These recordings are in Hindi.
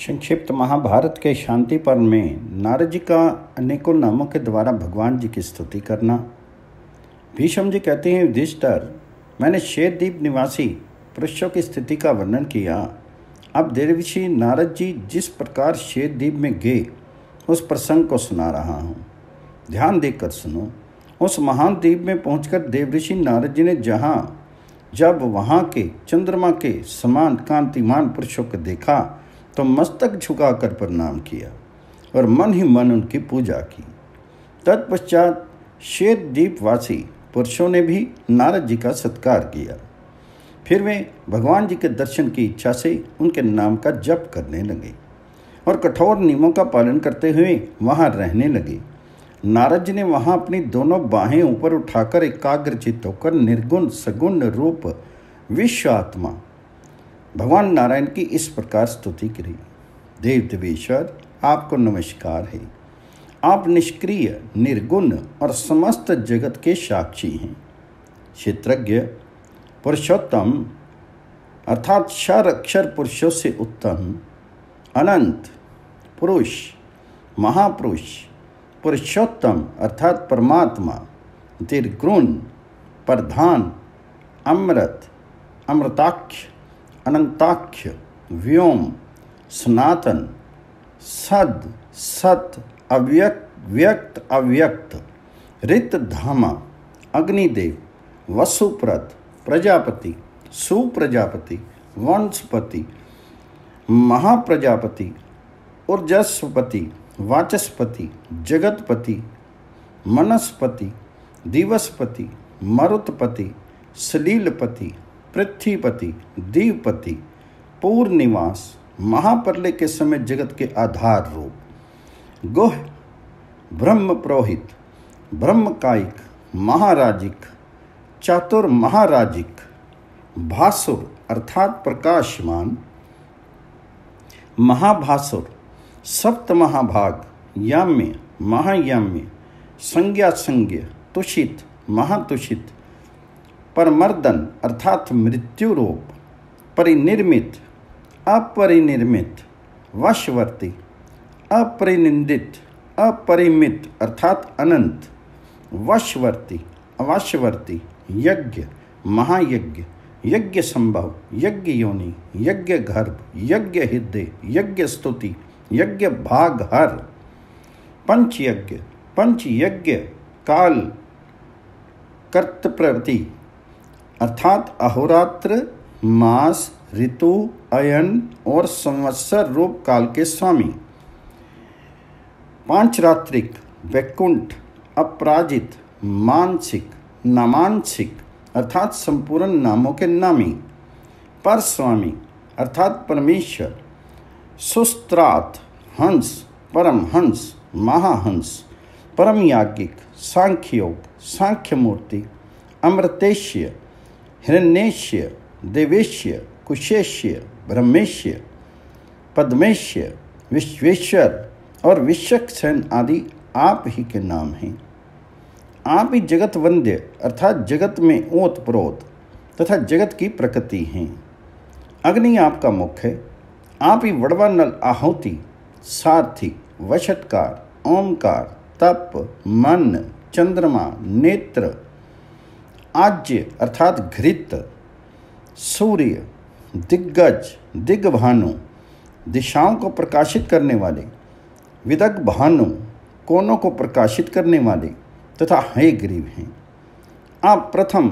संक्षिप्त महाभारत के शांति पर्व में नारद जी का अनेकों नामों के द्वारा भगवान जी की स्तुति करना भीषम जी कहते हैं युधिष्ठर मैंने शेरद्वीप निवासी पुरुषों की स्थिति का वर्णन किया अब देवषि नारद जी जिस प्रकार शेरद्वीप में गए उस प्रसंग को सुना रहा हूँ ध्यान देकर सुनो उस महान द्वीप में पहुंचकर देवऋषि नारद जी ने जहाँ जब वहाँ के चंद्रमा के समान कांतिमान पुरुषों को देखा तो मस्तक झुकाकर प्रणाम किया और मन ही मन उनकी पूजा की तत्पश्चात श्वेत दीपवासी पुरुषों ने भी नारद जी का सत्कार किया फिर वे भगवान जी के दर्शन की इच्छा से उनके नाम का जप करने लगे और कठोर नियमों का पालन करते हुए वहाँ रहने लगे नारद जी ने वहाँ अपनी दोनों बाहें ऊपर उठाकर एकाग्रचित होकर निर्गुण सगुण रूप विश्व आत्मा भगवान नारायण की इस प्रकार स्तुति करी देव देवेश्वर आपको नमस्कार है आप निष्क्रिय निर्गुण और समस्त जगत के साक्षी हैं क्षेत्रज्ञ पुरुषोत्तम अर्थात क्षर अक्षर पुरुषों से उत्तम अनंत पुरुष महापुरुष पुरुषोत्तम अर्थात परमात्मा दीर्घ प्रधान अमृत अमृताक्ष अनंताख्य व्योम सनातन सद सत अव्यक्त व्यक्त अव्यक्त रित धामा अग्निदेव वसुप्रत प्रजापति सुप्रजापति वंशपति महाप्रजापति ऊर्जस्वपति वाचस्पति जगतपति मनस्पति दिवसपति मरुतपति सलीलपति पृथ्वीपति दीवपति पूर्ण निवास महाप्रलय के समय जगत के आधार रूप गोह ब्रह्म पुरोहित ब्रह्म कायिक महाराजिक चातुर महाराजिक भासुर अर्थात प्रकाशमान महाभासुर सप्त महाभाग याम्य महायाम्य संज्ञा संज्ञ तुषित महातुषित परमर्दन अर्थात मृत्यु रूप परिनिर्मित अपरिनिर्मित वशवर्ती अपरिनिंदित अपरिमित अर्थात अनंत वशवर्ती अवशवर्ती यज्ञ महायज्ञ यज्ञ संभव यज्ञ योनि यज्ञ गर्भ यज्ञ हृदय यज्ञ स्तुति यज्ञ भाग हर पंचयज्ञ पंचयज्ञ काल कर्त अर्थात अहोरात्र मास ऋतु अयन और संवत्सर रूप काल के स्वामी पांचरात्रिक वैकुंठ अपराजित मानसिक नामांसिक अर्थात संपूर्ण नामों के नामी पर स्वामी अर्थात परमेश्वर सुस्त्रात हंस परम हंस महाहंस परम याज्ञिक सांख्य योग सांख्य मूर्ति अमृतेश्य हिरण्येश्य देवेश्य कुशेश्य ब्रह्मेश्य पद्मेश्य विश्वेश्वर और विश्वक्षण आदि आप ही के नाम हैं आप ही जगत वंद्य अर्थात जगत में ओत प्रोत तथा जगत की प्रकृति हैं अग्नि आपका मुख है आप ही वड़वा नल आहुति सारथी वशत्कार ओंकार तप मन चंद्रमा नेत्र आज्य अर्थात घृत सूर्य दिग्गज दिग्भानु दिशाओं को प्रकाशित करने वाले विदग भानु कोनों को प्रकाशित करने वाले तथा हे ग्रीव हैं आप प्रथम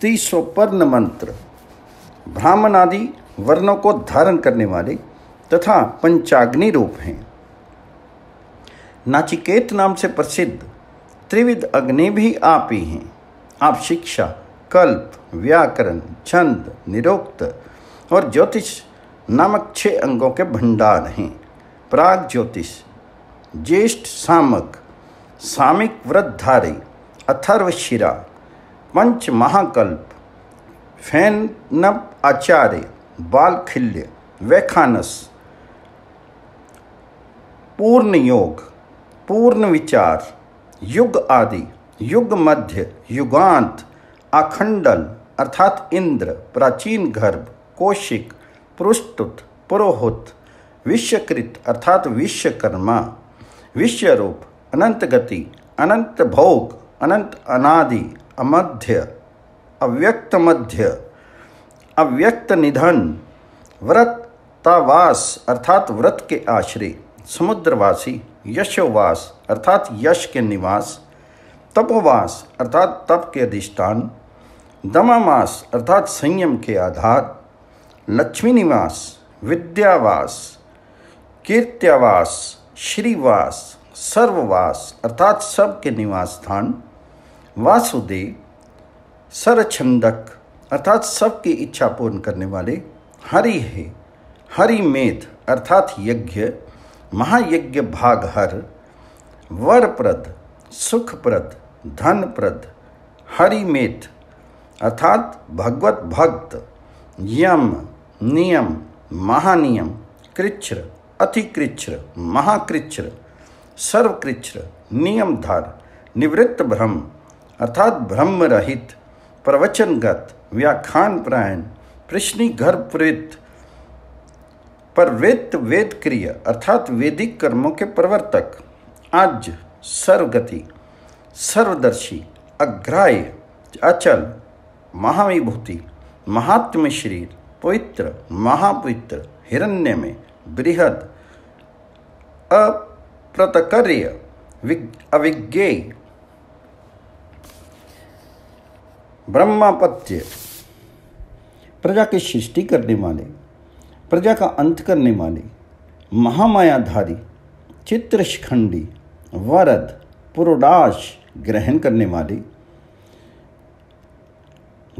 त्रिसोपर्ण मंत्र ब्राह्मण आदि वर्णों को धारण करने वाले तथा पंचाग्नि रूप हैं नाचिकेत नाम से प्रसिद्ध त्रिविध अग्नि भी आप ही हैं आप शिक्षा कल्प व्याकरण छंद निरोक्त और ज्योतिष नामक छः अंगों के भंडार हैं प्राग ज्योतिष ज्येष्ठ सामक सामिक व्रतधारी अथर्वशिरा पंच महाकल्प फैन आचार्य बालखिल्य वैखानस पूर्ण योग पूर्ण विचार युग आदि युग मध्य युगांत अखंडन अर्थात इंद्र प्राचीन गर्भ कौशिक पृष्ठुत पुरोहित विश्वकृत अर्थात विश्वकर्मा विश्वरूप अनंत गति अनंत भोग अनंत अनादि अमध्य अव्यक्त मध्य अव्यक्त निधन व्रतवास अर्थात व्रत के आश्रय समुद्रवासी यशोवास अर्थात यश के निवास तपोवास अर्थात तप के अधिष्ठान दमामास अर्थात संयम के आधार लक्ष्मी निवास विद्यावास कीर्त्यावास श्रीवास सर्ववास अर्थात सब के निवास स्थान वासुदेव सरछंदक अर्थात सबकी इच्छा पूर्ण करने वाले हरि है हरि मेध अर्थात यज्ञ महायज्ञ भागहर वरप्रद सुखप्रद धनप्रद हरिमेत अर्थात भगवत भक्त यम नियम महानियम कृच्छ्र अतिकृच्छ्र महाकृच्छ्र सर्वकृच्छ्र नियमधार निवृत्त ब्रह्म अर्थात ब्रह्म रहित प्रवचनगत व्याख्यान प्रायण प्रश्नी घर प्रवृत्त परवृत्त वेद क्रिय क्रिया अर्थात वेदिक कर्मों के प्रवर्तक आज सर्वगति सर्वदर्शी अग्राह्य अचल महाविभूति महात्म शरीर पवित्र महापवित्र हिरण्य में बृहद अप्रतकर्य अविज्ञेय ब्रह्मापत्य प्रजा की सृष्टि करने वाले प्रजा का अंत करने वाले महामायाधारी चित्रशिखंडी वरद पुरोडाश ग्रहण करने वाली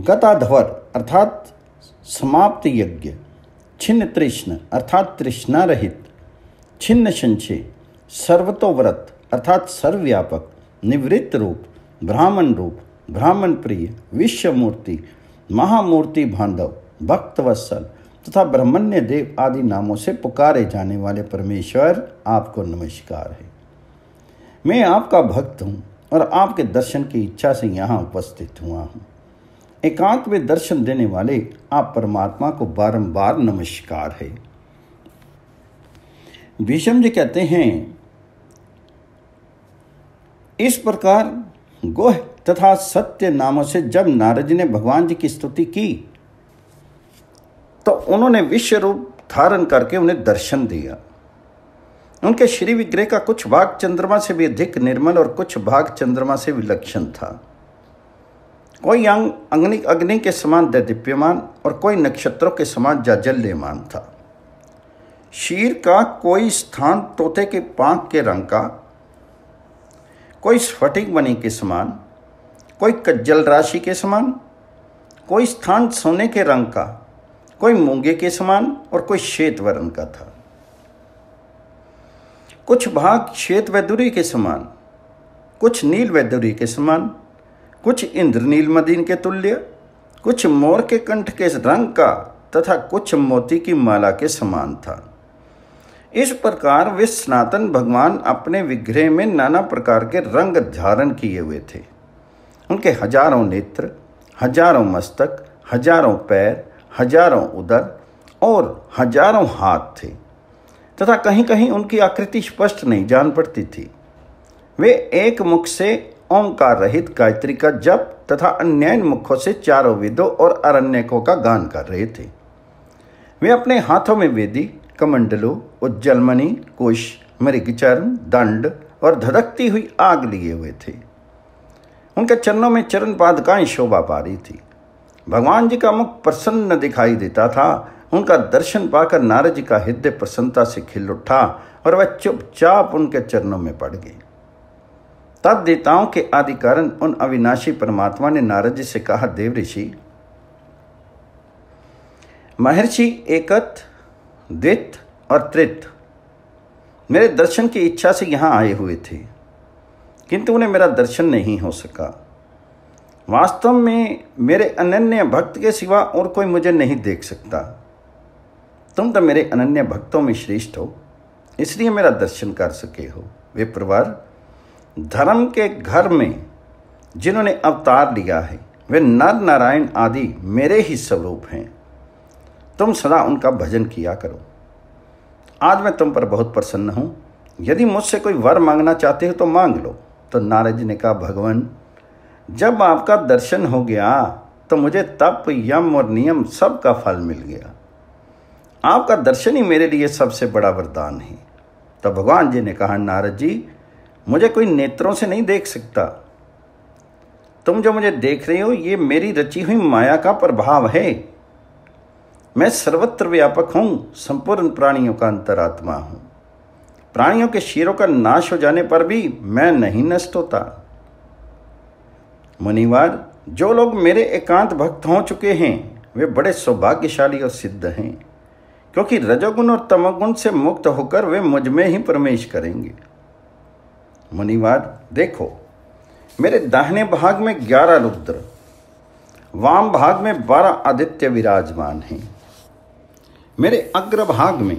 गताधवर अर्थात समाप्त यज्ञ छिन्न तृष्ण अर्थात तृष्णा रहित छिन्न संचय सर्वतोव्रत अर्थात सर्वव्यापक निवृत्त रूप ब्राह्मण रूप ब्राह्मण प्रिय विश्वमूर्ति महामूर्ति बांधव भक्तवत्सल तथा ब्रह्मण्य देव आदि नामों से पुकारे जाने वाले परमेश्वर आपको नमस्कार है मैं आपका भक्त हूँ और आपके दर्शन की इच्छा से यहाँ उपस्थित हुआ हूँ एकांत में दर्शन देने वाले आप परमात्मा को बारंबार नमस्कार है भीषम जी कहते हैं इस प्रकार गोह तथा सत्य नामों से जब नारद जी ने भगवान जी की स्तुति की तो उन्होंने विश्व रूप धारण करके उन्हें दर्शन दिया उनके श्री विग्रह का कुछ भाग चंद्रमा से भी अधिक निर्मल और कुछ भाग चंद्रमा से विलक्षण था कोई अंग अग्नि अग्नि के समान दैदीप्यमान और कोई नक्षत्रों के समान जाजल्यमान था शीर का कोई स्थान तोते के पांख के रंग का कोई स्फटिक बनी के समान कोई कज्जल राशि के समान कोई स्थान सोने के रंग का कोई मूंगे के समान और कोई श्वेत वर्ण का था कुछ भाग श्वेत वैदुरी के समान कुछ नील वैदुरी के समान कुछ इंद्रनील मदीन के तुल्य कुछ मोर के कंठ के रंग का तथा कुछ मोती की माला के समान था इस प्रकार वे सनातन भगवान अपने विग्रह में नाना प्रकार के रंग धारण किए हुए थे उनके हजारों नेत्र हजारों मस्तक हजारों पैर हजारों उदर और हजारों हाथ थे तथा कहीं कहीं उनकी आकृति स्पष्ट नहीं जान पड़ती थी वे एक मुख से ओंकार रहित गायत्री का जप तथा अन्य मुखों से चारों वेदों और अरण्यकों का गान कर रहे थे वे अपने हाथों में वेदी कमंडलों उज्जलमणि कुश मृगचर्म दंड और धधकती हुई आग लिए हुए थे उनके चरणों में चरण पादकाएं शोभा पा रही थी भगवान जी का मुख प्रसन्न दिखाई देता था उनका दर्शन पाकर नारद जी का हृदय प्रसन्नता से खिल उठा और वह चुपचाप उनके चरणों में पड़ गई तब देवताओं के आदि कारण उन अविनाशी परमात्मा ने नारद जी से कहा देव ऋषि महर्षि एकत द्वित और त्रित मेरे दर्शन की इच्छा से यहाँ आए हुए थे किंतु उन्हें मेरा दर्शन नहीं हो सका वास्तव में मेरे अनन्य भक्त के सिवा और कोई मुझे नहीं देख सकता तुम तो मेरे अनन्य भक्तों में श्रेष्ठ हो इसलिए मेरा दर्शन कर सके हो वे प्रवर धर्म के घर में जिन्होंने अवतार लिया है वे नर नारायण आदि मेरे ही स्वरूप हैं तुम सदा उनका भजन किया करो आज मैं तुम पर बहुत प्रसन्न हूँ यदि मुझसे कोई वर मांगना चाहते हो तो मांग लो तो नारद जी ने कहा भगवान जब आपका दर्शन हो गया तो मुझे तप यम और नियम सब का फल मिल गया आपका दर्शन ही मेरे लिए सबसे बड़ा वरदान है तब भगवान जी ने कहा नारद जी मुझे कोई नेत्रों से नहीं देख सकता तुम जो मुझे देख रहे हो ये मेरी रची हुई माया का प्रभाव है मैं सर्वत्र व्यापक हूँ संपूर्ण प्राणियों का अंतरात्मा हूं प्राणियों के शीरों का नाश हो जाने पर भी मैं नहीं नष्ट होता मुनिवार जो लोग मेरे एकांत भक्त हो चुके हैं वे बड़े सौभाग्यशाली और सिद्ध हैं क्योंकि रजोगुण और तमोगुण से मुक्त होकर वे मुझ में ही प्रवेश करेंगे मुनिवार देखो मेरे दाहिने भाग में ग्यारह रुद्र वाम भाग में बारह आदित्य विराजमान हैं मेरे अग्र भाग में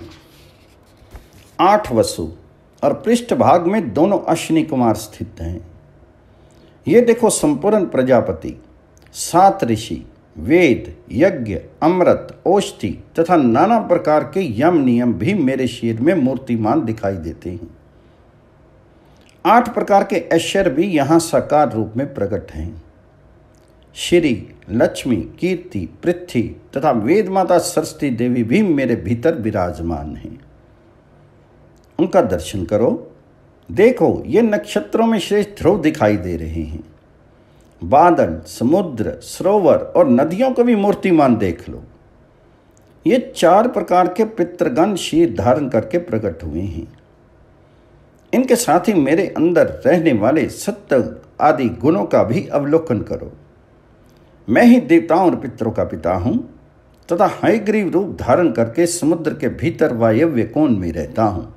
आठ वसु और पृष्ठ भाग में दोनों अश्विनी कुमार स्थित हैं ये देखो संपूर्ण प्रजापति सात ऋषि वेद यज्ञ अमृत औषधि तथा नाना प्रकार के यम नियम भी मेरे शरीर में मूर्तिमान दिखाई देते हैं आठ प्रकार के ऐश्वर्य भी यहाँ साकार रूप में प्रकट हैं श्री लक्ष्मी कीर्ति पृथ्वी तथा वेद माता सरस्वती देवी भी मेरे भीतर विराजमान हैं उनका दर्शन करो देखो ये नक्षत्रों में श्रेष्ठ ध्रुव दिखाई दे रहे हैं बादल समुद्र सरोवर और नदियों को भी मूर्तिमान देख लो ये चार प्रकार के पितृगण शीर धारण करके प्रकट हुए हैं इनके साथ ही मेरे अंदर रहने वाले सत्य आदि गुणों का भी अवलोकन करो मैं ही देवताओं और पितरों का पिता हूँ तथा हयग्रीव रूप धारण करके समुद्र के भीतर वायव्य कोण में रहता हूँ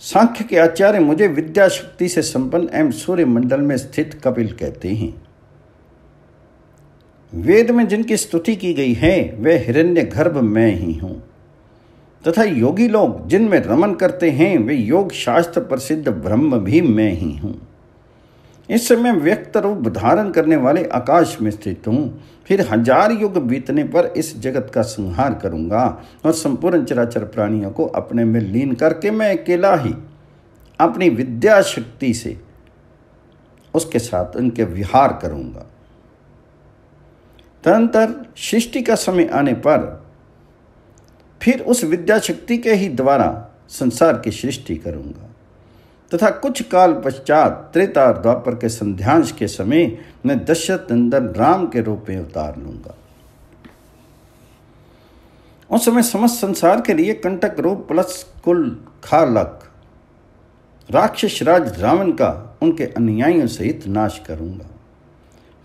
सांख्य के आचार्य मुझे विद्या शक्ति से संपन्न एवं सूर्य मंडल में स्थित कपिल कहते हैं वेद में जिनकी स्तुति की गई है वे हिरण्य गर्भ मैं ही हूं तथा योगी लोग जिनमें रमन करते हैं वे योग शास्त्र प्रसिद्ध ब्रह्म भी मैं ही हूं इस समय व्यक्त रूप धारण करने वाले आकाश में स्थित हूँ फिर हजार युग बीतने पर इस जगत का संहार करूँगा और संपूर्ण चराचर प्राणियों को अपने में लीन करके मैं अकेला ही अपनी विद्या शक्ति से उसके साथ उनके विहार करूँगा तदंतर सृष्टि का समय आने पर फिर उस विद्या शक्ति के ही द्वारा संसार की सृष्टि करूँगा तथा कुछ काल पश्चात त्रेता और द्वापर के संध्यांश के समय मैं दशरथ नंदन राम के रूप में उतार लूंगा उस समय समस्त संसार के लिए कंटक रूप प्लस कुल खालक राक्षस राज रावण का उनके अनुयायियों सहित नाश करूंगा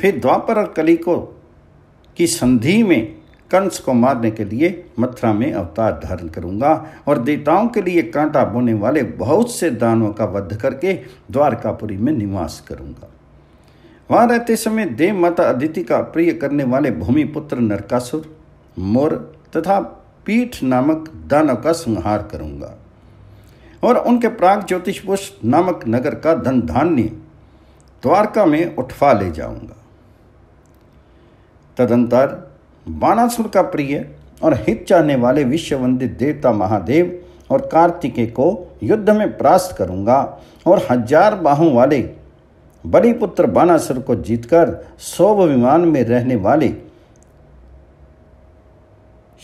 फिर द्वापर और कली को की संधि में कंस को मारने के लिए मथुरा में अवतार धारण करूंगा और देवताओं के लिए कांटा बोने वाले बहुत से दानों का वध करके द्वारकापुरी में निवास करूंगा वहां रहते समय देव माता अदिति का प्रिय करने वाले भूमिपुत्र नरकासुर मोर तथा पीठ नामक दानव का संहार करूंगा और उनके प्राग ज्योतिषपुष नामक नगर का धन धान्य द्वारका में उठवा ले जाऊंगा तदंतर बाणासुर का प्रिय और हित चाहने वाले विश्ववंदित देवता महादेव और कार्तिकेय को युद्ध में परास्त करूंगा और हजार बाहों वाले बड़ी पुत्र बाणासुर को जीतकर सौभ विमान में रहने वाले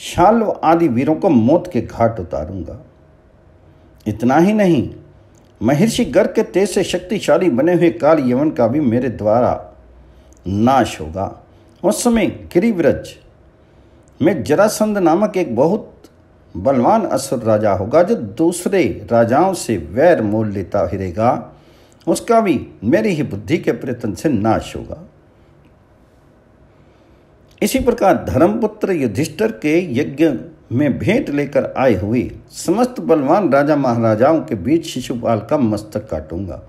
शाल्व आदि वीरों को मौत के घाट उतारूंगा इतना ही नहीं महर्षि गर्ग के तेज से शक्तिशाली बने हुए काल यवन का भी मेरे द्वारा नाश होगा उस समय गिरिव्रज में जरासंध नामक एक बहुत बलवान असुर राजा होगा जो दूसरे राजाओं से वैर मोल लेता हिरेगा उसका भी मेरी ही बुद्धि के प्रयत्न से नाश होगा इसी प्रकार धर्मपुत्र युधिष्ठर के यज्ञ में भेंट लेकर आए हुए समस्त बलवान राजा महाराजाओं के बीच शिशुपाल का मस्तक काटूंगा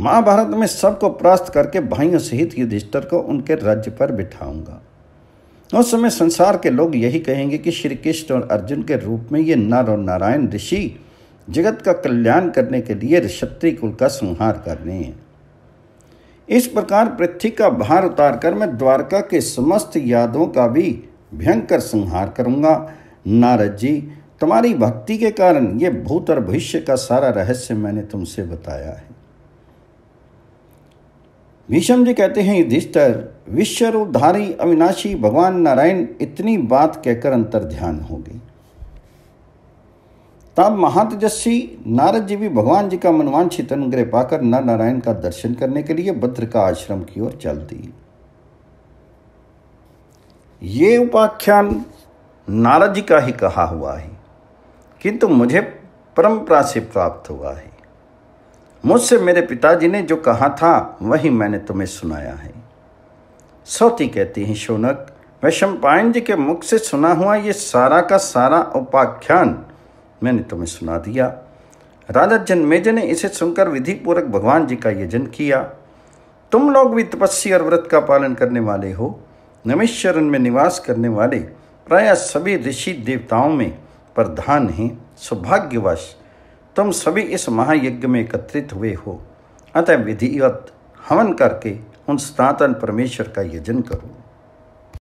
महाभारत में सबको परास्त करके भाइयों सहित युधिष्ठर को उनके राज्य पर बिठाऊंगा उस समय संसार के लोग यही कहेंगे कि श्री कृष्ण और अर्जुन के रूप में ये नर और नारायण ऋषि जगत का कल्याण करने के लिए क्षत्रिय कुल का संहार कर रहे हैं इस प्रकार पृथ्वी का भार उतार कर मैं द्वारका के समस्त यादों का भी भयंकर संहार करूंगा नारद जी तुम्हारी भक्ति के कारण ये भूत और भविष्य का सारा रहस्य मैंने तुमसे बताया है भीषम जी कहते हैं युधिष्ठर विश्वरूपधारी अविनाशी भगवान नारायण इतनी बात कहकर अंतर ध्यान हो गई तब महातजस्वी नारद जी भी भगवान जी का मनवांछित अनुग्रह पाकर नर नारायण का दर्शन करने के लिए भद्र का आश्रम की ओर चल दी ये उपाख्यान नारद जी का ही कहा हुआ है किंतु मुझे परंपरा से प्राप्त हुआ है मुझसे मेरे पिताजी ने जो कहा था वही मैंने तुम्हें सुनाया है सौती कहती हैं शौनक मैं शंपायन जी के मुख से सुना हुआ ये सारा का सारा उपाख्यान मैंने तुम्हें सुना दिया राजा जन्मेजे ने इसे सुनकर विधिपूर्वक भगवान जी का यजन किया तुम लोग भी तपस्या और व्रत का पालन करने वाले हो नमेश्वरन में निवास करने वाले प्राय सभी ऋषि देवताओं में प्रधान हैं सौभाग्यवश तुम सभी इस महायज्ञ में एकत्रित हुए हो अतः विधिवत हवन करके उन सनातन परमेश्वर का यजन करो